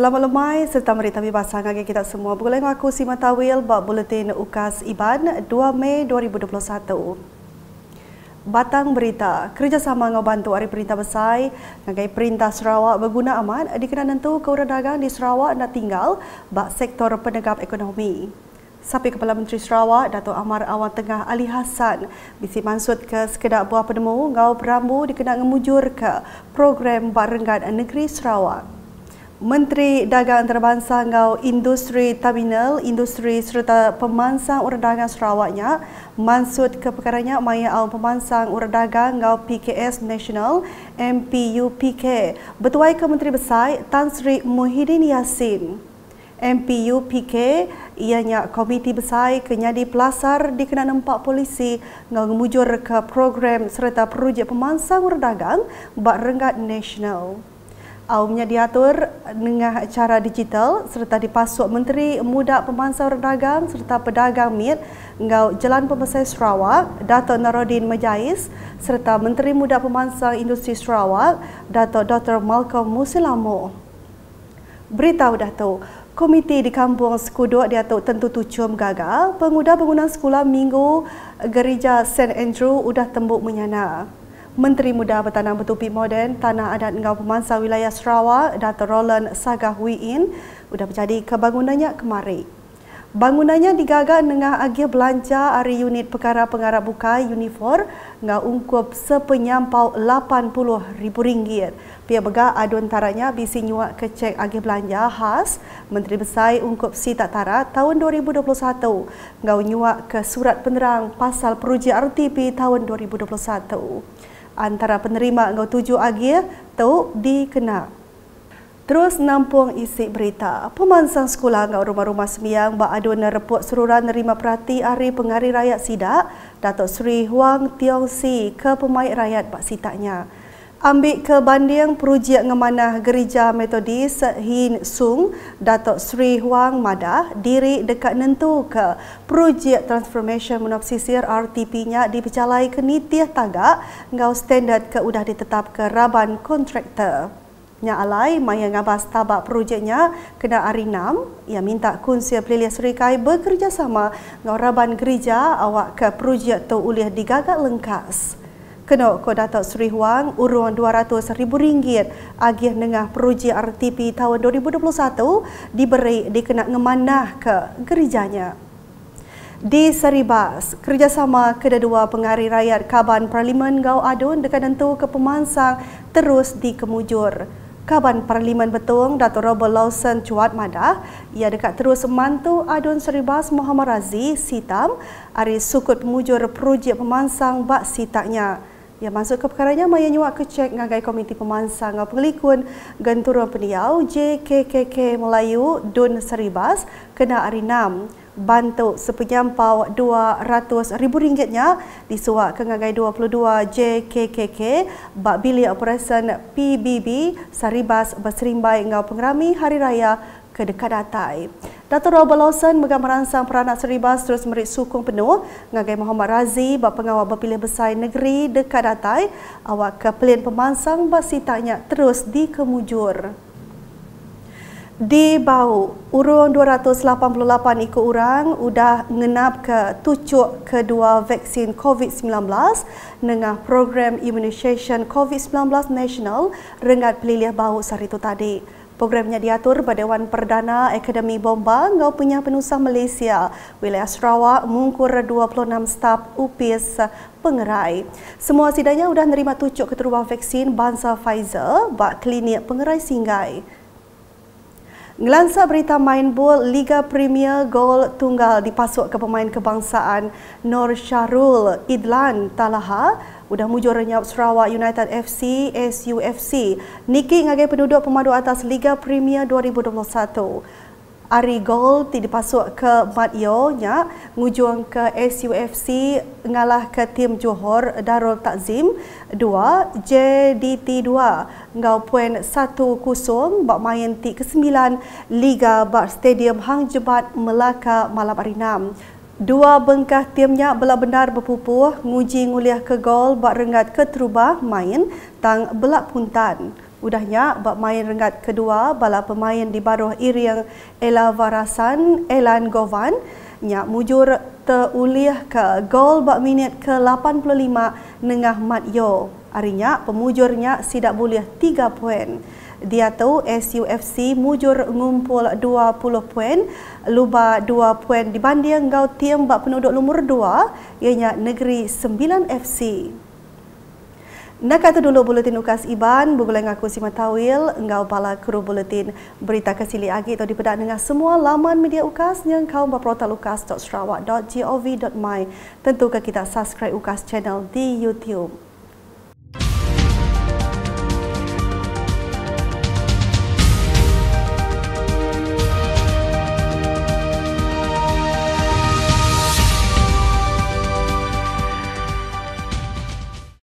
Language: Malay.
Selamat lemai serta mari tampil pasang agak kita semua. Bukulah yang aku Sima Tawil buat buletin UKAS IBAN 2 Mei 2021. Batang Berita, kerjasama dengan bantu dari Perintah besar dengan Perintah Sarawak berguna aman dikenal tentu keurang di Sarawak nak tinggal buat sektor penegak ekonomi. Sapi Kepala Menteri Sarawak, Datuk Amar Awang Tengah Ali Hassan bisi mansut ke sekedar buah penemu, ngau berambu dikenal mengujur ke program barengan negeri Sarawak. Menteri Dagang Antarabangsa Ngau Industri Terminal, Industri serta Pemansang Urdagan Sarawaknya mansud ke perkaranya Maya Aw Pemansang Urdagan Ngau PKS National MPUPK bertuai ke Menteri Besar Tan Sri Muhyiddin Yassin. MPUPK ianya komiti besar kenyadi pelasar di nampak polisi ngau ngemujur ke program serta projek pemansang urdagang bak rengat National. Aumnya diatur dengan cara digital serta dipasuk Menteri Muda Pemansaran Dagang serta Pedagang MIT ngau Jalan Pembesar Sarawak, Dato' Narodin Majais serta Menteri Muda Pemansaran Industri Sarawak, Dato' Dr. Malcolm Musilamo. Beritahu Dato' Komiti di Kampung Sekuduk di Atuk Tentu Tucum gagal, penguda pengguna sekolah Minggu Gereja St. Andrew sudah tembuk menyana. Menteri Muda Bertanam Bertupi Moden, Tanah Adat Ngau Pemansa Wilayah Sarawak, Dato' Roland Sagah Wiin, sudah berjadi kebangunannya kemari. Bangunannya digagak dengan agih belanja dari unit perkara pengarah buka Unifor dengan ungkup sepenyampau rm ringgit. Pihak bega adun taranya bisi nyuak kecek agih belanja khas Menteri Besar ungkup si tak tara tahun 2021 dengan nyuak ke surat penerang pasal peruji RTP tahun 2021 antara penerima engkau tuju agil tau dikena. Terus nampung isi berita. Pemansang sekolah engkau rumah-rumah semiang ba adun repot seruran nerima perhati hari pengari rakyat sidak Datuk Sri Huang Tiong Si ke pemaik rakyat bak sitaknya ambil ke banding perujian ngemanah gereja metodis Hin Sung Datuk Sri Huang Madah diri dekat nentu ke perujian transformation menop RTP nya dipercayai ke nitiah tagak ngau standard ke udah ditetap ke raban kontraktor nya alai maya ngabas tabak projeknya kena arinam ia minta kunsia pelilih serikai bekerjasama ngau raban gereja awak ke projek tu ulih digagak lengkas kena ke Datuk Seri Huang urung RM200,000 agih dengan peruji RTP tahun 2021 diberi dikenak ngemanah ke gerijanya. Di Seri Seribas, kerjasama kedua-dua pengari rakyat Kaban Parlimen Gau Adun dekat tentu ke pemansang terus dikemujur. Kaban Parlimen Betung, datuk Robert Lawson Cuat Madah, ia dekat terus mantu Adun Seribas Muhammad Razi Sitam, hari sukut pemujur projek pemansang bak sitaknya yang masuk ke perkaranya maya nyuak cek ngagai komiti pemansang ngau pelikun, genturun peniau JKKK Melayu Dun Seribas kena arinam bantu sepenyampau RM200,000 ringgitnya disuak ke ngagai 22 JKKK bak bilik operasan PBB Saribas berserimbai ngau pengerami hari raya ke dekat datai. Dato' Rawa Balosan menggambarkan sang peranak Seri Bas terus merik sukung penuh dengan Muhammad Razi buat pengawal berpilih besar negeri dekat datai awak ke pelin pemansang buat sitaknya terus dikemujur. Di bau, urung 288 ikut orang sudah ngenap ke tujuh kedua vaksin COVID-19 dengan program Immunization COVID-19 National rengat pelilih bau sehari itu tadi. Programnya diatur Badewan Perdana Akademi Bomba Ngau punya Penusah Malaysia, Wilayah Sarawak, Mungkur 26 Staf UPIS Pengerai. Semua sidanya sudah nerima tucuk keterubah vaksin Bansa Pfizer buat klinik Pengerai Singgai. Ngelansa berita main bola Liga Premier gol tunggal dipasuk ke pemain kebangsaan Nur Syahrul Idlan Talaha udah mujur renyap Sarawak United FC SUFC Niki ngagai penduduk pemandu atas Liga Premier 2021. Ari gol ti dipasuk ke Mat Yo nya ngujuang ke SUFC ngalah ke tim Johor Darul Takzim 2 JDT 2 ngau poin 1 kosong bak main ti ke-9 Liga Bar Stadium Hang Jebat Melaka malam hari 6 Dua bengkah timnya bela benar berpupuh, nguji nguliah ke gol, bak rengat ke terubah, main, tang belak puntan. Udahnya, bab main renggat kedua bala pemain di baruh Iriang Ella Varasan, Elan Govan, nya mujur terulih ke gol bab minit ke-85 nengah Mat Yo. Arinya, pemujurnya tidak boleh 3 poin. Dia tahu SUFC mujur ngumpul 20 poin, luba 2 poin dibanding gau tim bak penduduk nomor 2, ianya Negeri 9 FC. Nak kata dulu buletin ukas Iban, boleh ngaku si Matawil, engkau pala kru buletin berita kesili agi atau dipedak dengan semua laman media ukas yang kau berprotal ukas.sarawak.gov.my. Tentu ke kita subscribe ukas channel di YouTube.